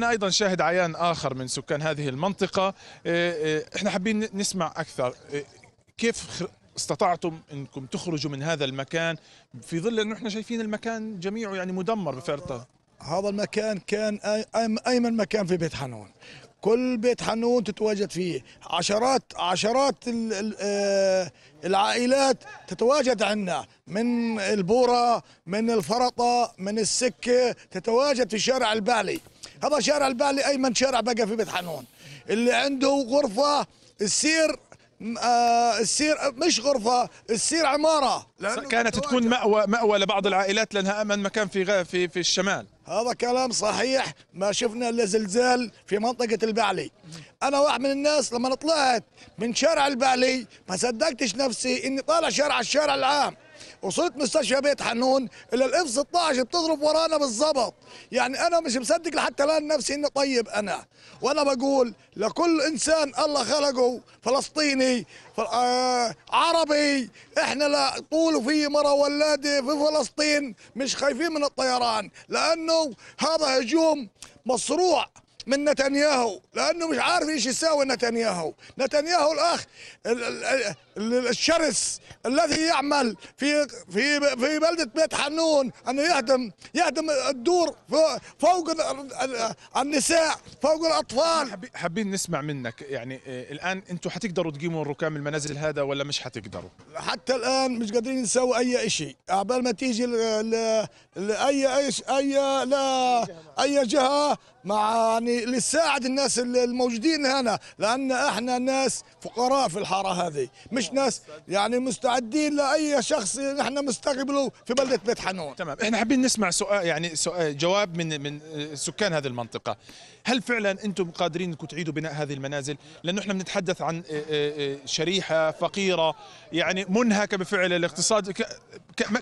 أنا أيضا شاهد عيان آخر من سكان هذه المنطقة إيه، إيه، إحنا حابين نسمع أكثر إيه، كيف استطعتم انكم تخرجوا من هذا المكان في ظل انه احنا شايفين المكان جميعه يعني مدمر بفرطه هذا المكان كان ايمن مكان في بيت حنون كل بيت حنون تتواجد فيه عشرات عشرات آه، العائلات تتواجد عندنا من البوره من الفرطه من السكه تتواجد في شارع البالي هذا شارع البالي ايمن شارع بقى في بيت حنون اللي عنده غرفه السير آه السير مش غرفه السير عماره كانت تكون ماوى ماوى لبعض العائلات لانها امن مكان في في في الشمال هذا كلام صحيح ما شفنا الا زلزال في منطقه البعلي انا واحد من الناس لما طلعت من شارع البعلي ما صدقتش نفسي اني طالع شارع الشارع العام وصلت مستشفى بيت حنون الى الاف 16 بتضرب ورانا بالظبط يعني انا مش مصدق لحتى الان نفسي اني طيب انا وانا بقول لكل انسان الله خلقه فلسطيني آه، عربي احنا لا طول في مره ولاده في فلسطين مش خايفين من الطيران لانه هذا هجوم مصروع من نتنياهو لانه مش عارف ايش يساوي نتنياهو نتنياهو الاخ الشرس الذي يعمل في في في بلده بيت حنون انه يهدم يهدم الدور فوق النساء فوق الاطفال حابين نسمع منك يعني آه، الان انتم حتقدروا تقيموا الركام المنازل هذا ولا مش حتقدروا حتى الان مش قادرين نسوي اي شيء عبال ما تيجي لاي اي اي لا اي جهه مع يعني اللي تساعد الناس الموجودين هنا لان احنا ناس فقراء في الحاره هذه مش ناس يعني مستعدين لاي شخص نحن مستقبله في بلده بيت حنون تمام احنا حابين نسمع سؤال يعني سؤال جواب من من سكان هذه المنطقه هل فعلا انتم قادرين انكم تعيدوا بناء هذه المنازل لانه احنا بنتحدث عن آه، آه، آه، شريحه فقيره يعني منهكه بفعل الاقتصاد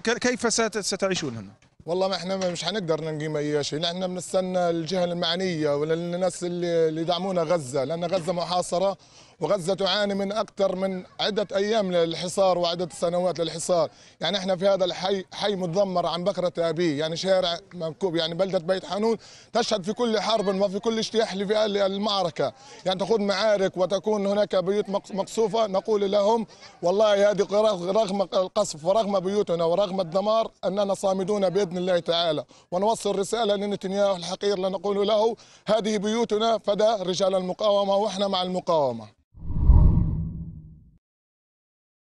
كيف ستعيشون هنا والله ما احنا مش حنقدر نقيم اي شيء نحن بنستنى الجهه المعنيه ولا الناس اللي يدعمونا غزه لان غزه محاصره وغزه تعاني من اكثر من عده ايام للحصار وعده سنوات للحصار يعني احنا في هذا الحي حي مدمر عن بكره ابيه يعني شارع منكوب يعني بلده بيت حانون تشهد في كل حرب وفي كل اجتياح في المعركه يعني تخوض معارك وتكون هناك بيوت مقصوفه نقول لهم والله هذه رغم القصف ورغم بيوتنا ورغم الدمار اننا صامدون باذن الله تعالى ونوصل رساله لنتنياهو الحقير لنقول له هذه بيوتنا فدا رجال المقاومه واحنا مع المقاومه